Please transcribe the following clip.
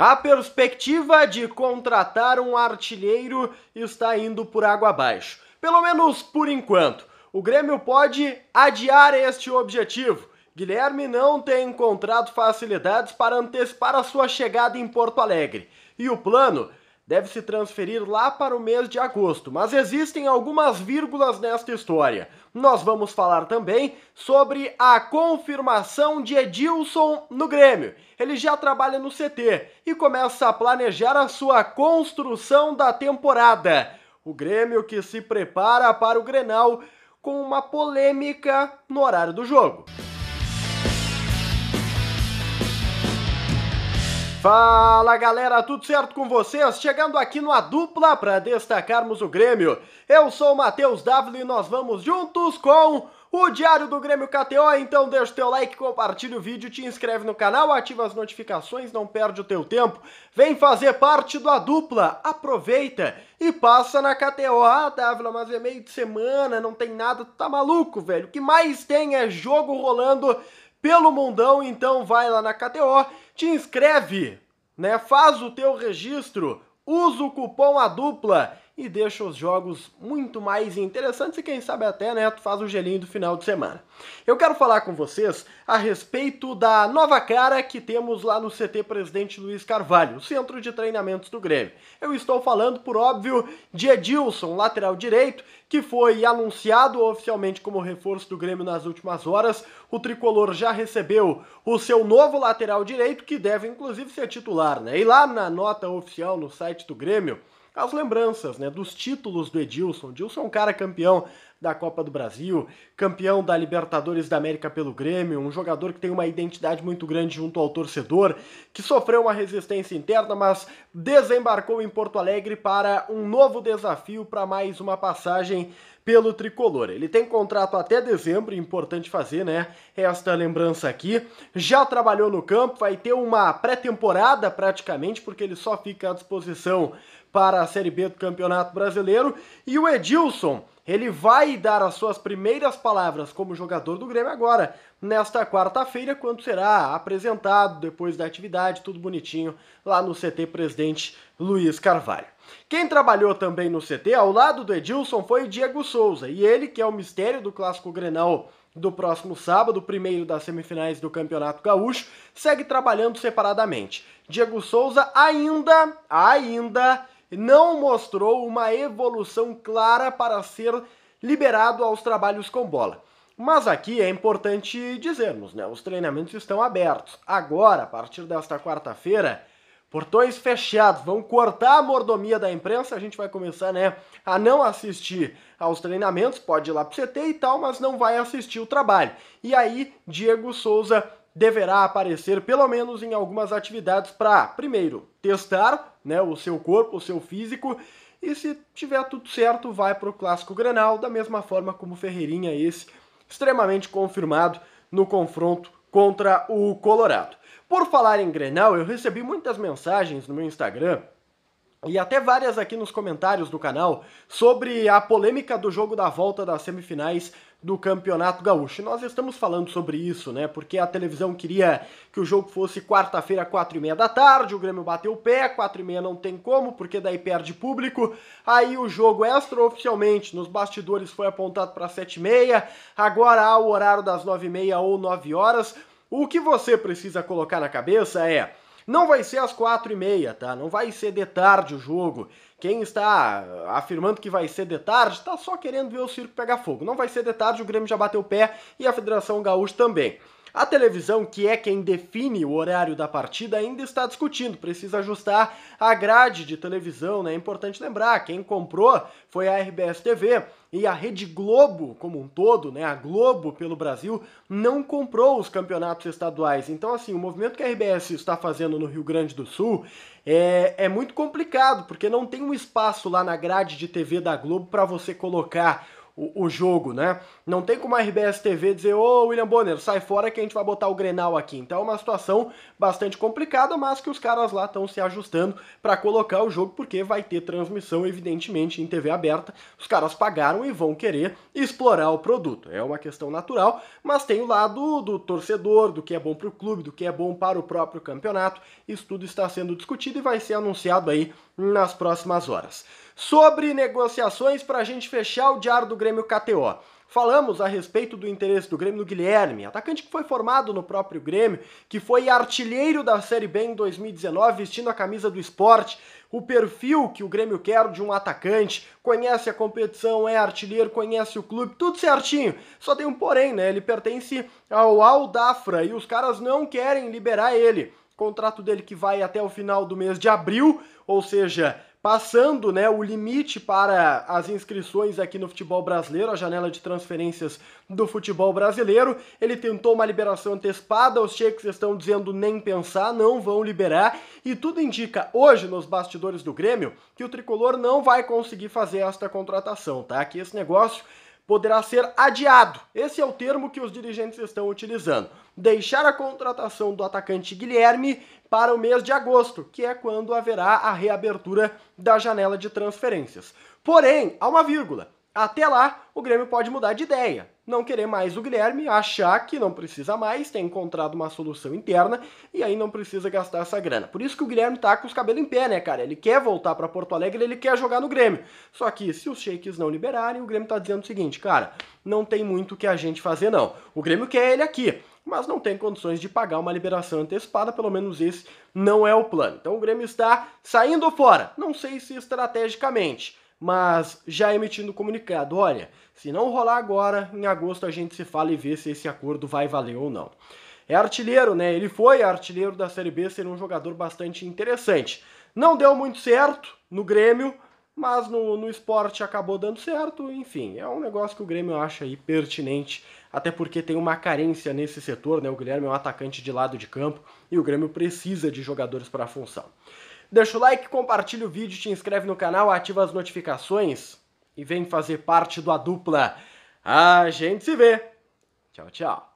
A perspectiva de contratar um artilheiro está indo por água abaixo. Pelo menos por enquanto. O Grêmio pode adiar este objetivo. Guilherme não tem encontrado facilidades para antecipar a sua chegada em Porto Alegre. E o plano deve se transferir lá para o mês de agosto, mas existem algumas vírgulas nesta história. Nós vamos falar também sobre a confirmação de Edilson no Grêmio. Ele já trabalha no CT e começa a planejar a sua construção da temporada. O Grêmio que se prepara para o Grenal com uma polêmica no horário do jogo. Fala galera, tudo certo com vocês? Chegando aqui no A Dupla para destacarmos o Grêmio. Eu sou o Matheus Dávila e nós vamos juntos com o Diário do Grêmio KTO. Então deixa o teu like, compartilha o vídeo, te inscreve no canal, ativa as notificações, não perde o teu tempo. Vem fazer parte do A Dupla, aproveita e passa na KTO. Ah, Dávila, mas é meio de semana, não tem nada, tá maluco, velho. O que mais tem é jogo rolando pelo mundão, então vai lá na KTO te inscreve, né? Faz o teu registro, usa o cupom a dupla e deixa os jogos muito mais interessantes e quem sabe até, né, faz o gelinho do final de semana. Eu quero falar com vocês a respeito da nova cara que temos lá no CT Presidente Luiz Carvalho, o Centro de Treinamentos do Grêmio. Eu estou falando, por óbvio, de Edilson, lateral direito, que foi anunciado oficialmente como reforço do Grêmio nas últimas horas. O tricolor já recebeu o seu novo lateral direito, que deve inclusive ser titular, né? E lá na nota oficial no site do Grêmio, as lembranças né, dos títulos do Edilson. Edilson é um cara campeão da Copa do Brasil, campeão da Libertadores da América pelo Grêmio, um jogador que tem uma identidade muito grande junto ao torcedor, que sofreu uma resistência interna, mas desembarcou em Porto Alegre para um novo desafio para mais uma passagem pelo tricolor. Ele tem contrato até dezembro, importante fazer, né? Esta lembrança aqui. Já trabalhou no campo, vai ter uma pré-temporada praticamente, porque ele só fica à disposição para a Série B do Campeonato Brasileiro. E o Edilson ele vai dar as suas primeiras palavras como jogador do Grêmio agora, nesta quarta-feira, quando será apresentado depois da atividade, tudo bonitinho, lá no CT Presidente Luiz Carvalho. Quem trabalhou também no CT ao lado do Edilson foi Diego Souza, e ele que é o mistério do clássico Grenal do próximo sábado, primeiro das semifinais do Campeonato Gaúcho, segue trabalhando separadamente. Diego Souza ainda, ainda não mostrou uma evolução clara para ser liberado aos trabalhos com bola. Mas aqui é importante dizermos, né? Os treinamentos estão abertos. Agora, a partir desta quarta-feira, portões fechados, vão cortar a mordomia da imprensa, a gente vai começar, né, a não assistir aos treinamentos, pode ir lá pro CT e tal, mas não vai assistir o trabalho. E aí, Diego Souza deverá aparecer pelo menos em algumas atividades para, primeiro, testar né, o seu corpo, o seu físico, e se tiver tudo certo, vai para o Clássico Grenal, da mesma forma como Ferreirinha, esse extremamente confirmado no confronto contra o Colorado. Por falar em Grenal, eu recebi muitas mensagens no meu Instagram e até várias aqui nos comentários do canal sobre a polêmica do jogo da volta das semifinais do Campeonato Gaúcho. nós estamos falando sobre isso, né? Porque a televisão queria que o jogo fosse quarta-feira, quatro e meia da tarde, o Grêmio bateu o pé, quatro e meia não tem como, porque daí perde público. Aí o jogo extraoficialmente nos bastidores foi apontado para sete e meia, agora há o horário das nove e meia ou nove horas. O que você precisa colocar na cabeça é não vai ser às quatro e meia, tá? Não vai ser de tarde o jogo. Quem está afirmando que vai ser de tarde está só querendo ver o circo pegar fogo. Não vai ser de tarde, o Grêmio já bateu o pé e a Federação Gaúcha também. A televisão, que é quem define o horário da partida, ainda está discutindo, precisa ajustar a grade de televisão, né? É importante lembrar, quem comprou foi a RBS TV e a Rede Globo como um todo, né? A Globo pelo Brasil não comprou os campeonatos estaduais. Então, assim, o movimento que a RBS está fazendo no Rio Grande do Sul é, é muito complicado, porque não tem um espaço lá na grade de TV da Globo para você colocar o, o jogo, né? Não tem como a RBS TV dizer, ô oh, William Bonner, sai fora que a gente vai botar o Grenal aqui. Então é uma situação bastante complicada, mas que os caras lá estão se ajustando para colocar o jogo, porque vai ter transmissão, evidentemente, em TV aberta. Os caras pagaram e vão querer explorar o produto. É uma questão natural, mas tem o lado do torcedor, do que é bom para o clube, do que é bom para o próprio campeonato. Isso tudo está sendo discutido e vai ser anunciado aí nas próximas horas. Sobre negociações, para a gente fechar o diário do Grêmio KTO. Falamos a respeito do interesse do Grêmio no Guilherme, atacante que foi formado no próprio Grêmio, que foi artilheiro da Série B em 2019, vestindo a camisa do esporte. O perfil que o Grêmio quer de um atacante, conhece a competição, é artilheiro, conhece o clube, tudo certinho. Só tem um porém, né? Ele pertence ao Aldafra e os caras não querem liberar ele contrato dele que vai até o final do mês de abril, ou seja, passando né, o limite para as inscrições aqui no futebol brasileiro, a janela de transferências do futebol brasileiro. Ele tentou uma liberação antecipada, os cheques estão dizendo nem pensar, não vão liberar. E tudo indica hoje nos bastidores do Grêmio que o tricolor não vai conseguir fazer esta contratação, tá? Que esse negócio poderá ser adiado. Esse é o termo que os dirigentes estão utilizando. Deixar a contratação do atacante Guilherme para o mês de agosto, que é quando haverá a reabertura da janela de transferências. Porém, há uma vírgula. Até lá, o Grêmio pode mudar de ideia não querer mais o Guilherme, achar que não precisa mais, tem encontrado uma solução interna e aí não precisa gastar essa grana. Por isso que o Guilherme tá com os cabelos em pé, né, cara? Ele quer voltar para Porto Alegre, ele quer jogar no Grêmio. Só que se os shakes não liberarem, o Grêmio tá dizendo o seguinte, cara, não tem muito o que a gente fazer não. O Grêmio quer ele aqui mas não tem condições de pagar uma liberação antecipada, pelo menos esse não é o plano. Então o Grêmio está saindo fora, não sei se estrategicamente, mas já emitindo comunicado: olha, se não rolar agora, em agosto a gente se fala e vê se esse acordo vai valer ou não. É artilheiro, né? Ele foi artilheiro da Série B, ser um jogador bastante interessante. Não deu muito certo no Grêmio, mas no, no esporte acabou dando certo. Enfim, é um negócio que o Grêmio acha aí pertinente, até porque tem uma carência nesse setor, né? O Guilherme é um atacante de lado de campo e o Grêmio precisa de jogadores para a função. Deixa o like, compartilha o vídeo, te inscreve no canal, ativa as notificações e vem fazer parte da dupla. A gente se vê. Tchau, tchau.